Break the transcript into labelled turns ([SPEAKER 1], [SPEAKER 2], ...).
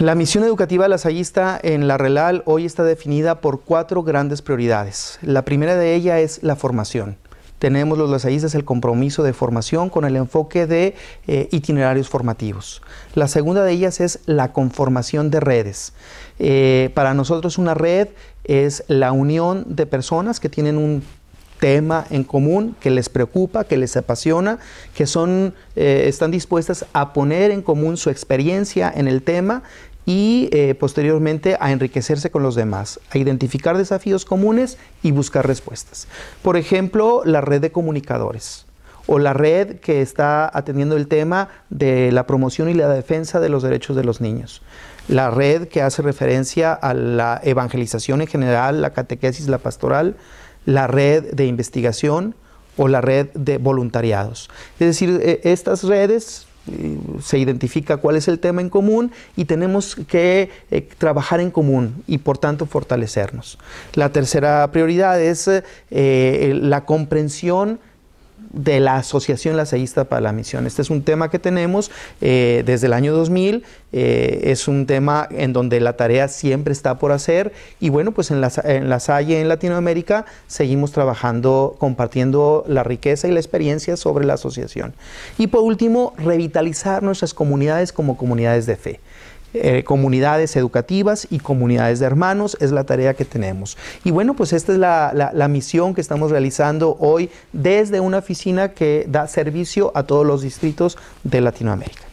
[SPEAKER 1] La misión educativa lasallista en la RELAL hoy está definida por cuatro grandes prioridades. La primera de ellas es la formación. Tenemos los lasallistas el compromiso de formación con el enfoque de eh, itinerarios formativos. La segunda de ellas es la conformación de redes. Eh, para nosotros una red es la unión de personas que tienen un tema en común que les preocupa, que les apasiona, que son, eh, están dispuestas a poner en común su experiencia en el tema y eh, posteriormente a enriquecerse con los demás, a identificar desafíos comunes y buscar respuestas. Por ejemplo, la red de comunicadores o la red que está atendiendo el tema de la promoción y la defensa de los derechos de los niños. La red que hace referencia a la evangelización en general, la catequesis, la pastoral, la red de investigación o la red de voluntariados. Es decir, e, estas redes se identifica cuál es el tema en común y tenemos que eh, trabajar en común y por tanto fortalecernos. La tercera prioridad es eh, la comprensión de la Asociación Sayista para la Misión. Este es un tema que tenemos eh, desde el año 2000, eh, es un tema en donde la tarea siempre está por hacer y bueno, pues en la, en Salle, en Latinoamérica, seguimos trabajando, compartiendo la riqueza y la experiencia sobre la asociación. Y por último, revitalizar nuestras comunidades como comunidades de fe. Eh, comunidades educativas y comunidades de hermanos, es la tarea que tenemos. Y bueno, pues esta es la, la misión que estamos realizando hoy desde una oficina que da servicio a todos los distritos de Latinoamérica.